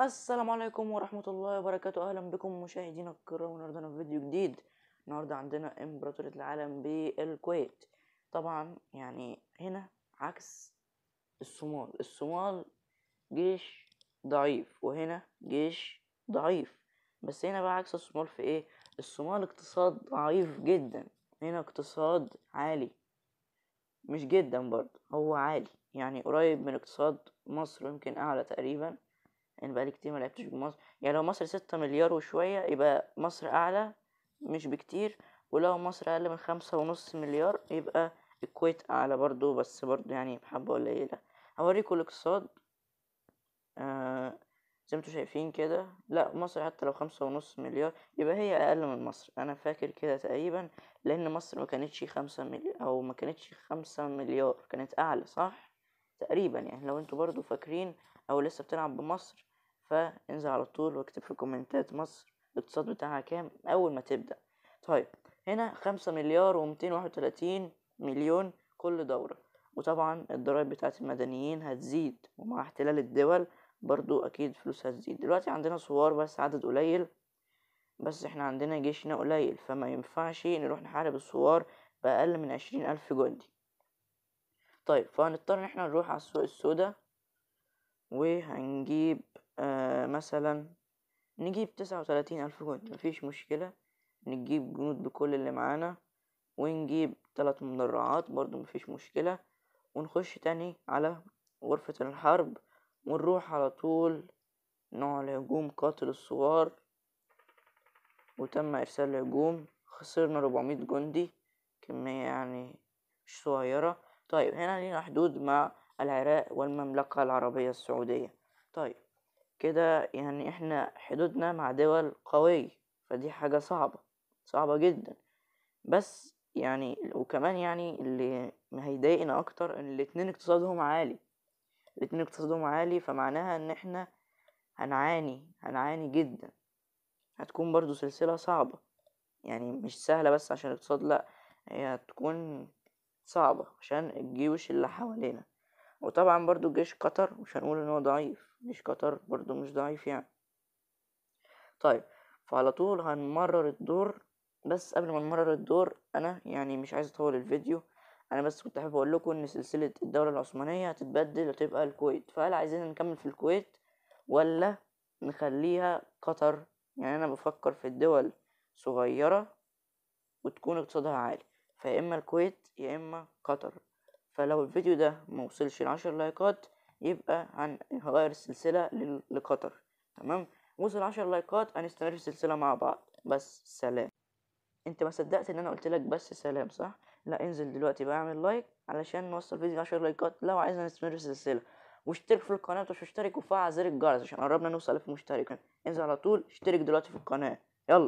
السلام عليكم ورحمة الله وبركاته أهلا بكم مشاهدينا الكرام النهاردة في فيديو جديد النهاردة عندنا إمبراطورية العالم بالكويت طبعا يعني هنا عكس الصومال الصومال جيش ضعيف وهنا جيش ضعيف بس هنا بقى عكس الصومال في إيه الصومال اقتصاد ضعيف جدا هنا اقتصاد عالي مش جدا برضه هو عالي يعني قريب من اقتصاد مصر يمكن أعلى تقريبا يعني بقالي كتير ما لعبتش بمصر يعني لو مصر ستة مليار وشوية يبقى مصر أعلى مش بكتير ولو مصر أقل من خمسة ونص مليار يبقى الكويت أعلى برضو بس برضو يعني بحبة قليلة هوريكوا الاقتصاد آه زي ما انتوا شايفين كده لا مصر حتى لو خمسة ونص مليار يبقى هي أقل من مصر أنا فاكر كده تقريبا لأن مصر ما كانتش خمسة مليار أو ما كانتش خمسة مليار كانت أعلى صح تقريبا يعني لو انتوا برضو فاكرين او لسه بتلعب بمصر فانزل على طول واكتب في كومنتات مصر الاقتصاد بتاعها كام اول ما تبدا طيب هنا خمسة مليار ومتين واحد وتلاتين مليون كل دورة وطبعا الضرايب بتاعة المدنيين هتزيد ومع احتلال الدول برضو أكيد فلوس هتزيد دلوقتي عندنا صور بس عدد قليل بس احنا عندنا جيشنا قليل فما ينفعش نروح نحارب الصوار بأقل من عشرين ألف جندي طيب فهنضطر ان احنا نروح على السوق السوداء وهنجيب آه مثلا نجيب تسعة وتلاتين ألف جنيه مفيش مشكلة نجيب جنود بكل اللي معانا ونجيب تلات مدرعات برضو مفيش مشكلة ونخش تاني على غرفة الحرب ونروح على طول نوع الهجوم قاتل الصوار وتم إرسال الهجوم خسرنا ربعمية جندي كمية يعني مش صغيرة طيب هنا لينا حدود مع العراق والمملكة العربية السعودية طيب كده يعني احنا حدودنا مع دول قوية فدي حاجة صعبة صعبة جدا بس يعني وكمان يعني اللي هيضايقنا اكتر ان الاتنين اقتصادهم عالي الاتنين اقتصادهم عالي فمعناها ان احنا هنعاني هنعاني جدا هتكون برضو سلسلة صعبة يعني مش سهلة بس عشان الاقتصاد لا هي هتكون صعبة عشان الجيوش اللي حوالينا وطبعا برضو جيش قطر مش هنقول ان هو ضعيف جيش قطر برضو مش ضعيف يعني طيب فعلى طول هنمرر الدور بس قبل ما نمرر الدور انا يعني مش عايز اطول الفيديو انا بس كنت حابب اقول لكم ان سلسله الدوله العثمانيه هتتبدل وتبقى الكويت فهل عايزين نكمل في الكويت ولا نخليها قطر يعني انا بفكر في الدول صغيره وتكون اقتصادها عالي فيا اما الكويت يا اما قطر فلو الفيديو ده موصلش لعشر لايكات يبقى هنغير السلسلة لقطر تمام وصل عشر لايكات هنستمر في السلسلة مع بعض بس سلام انت ما صدقت ان انا قلت لك بس سلام صح لا انزل دلوقتي بقى اعمل لايك علشان نوصل فيديو عشر لايكات لو عايزنا نستمر في السلسله واشترك في القناه مش مشترك وفعل زر الجرس عشان قربنا نوصل في مشترك انزل على طول اشترك دلوقتي في القناه يلا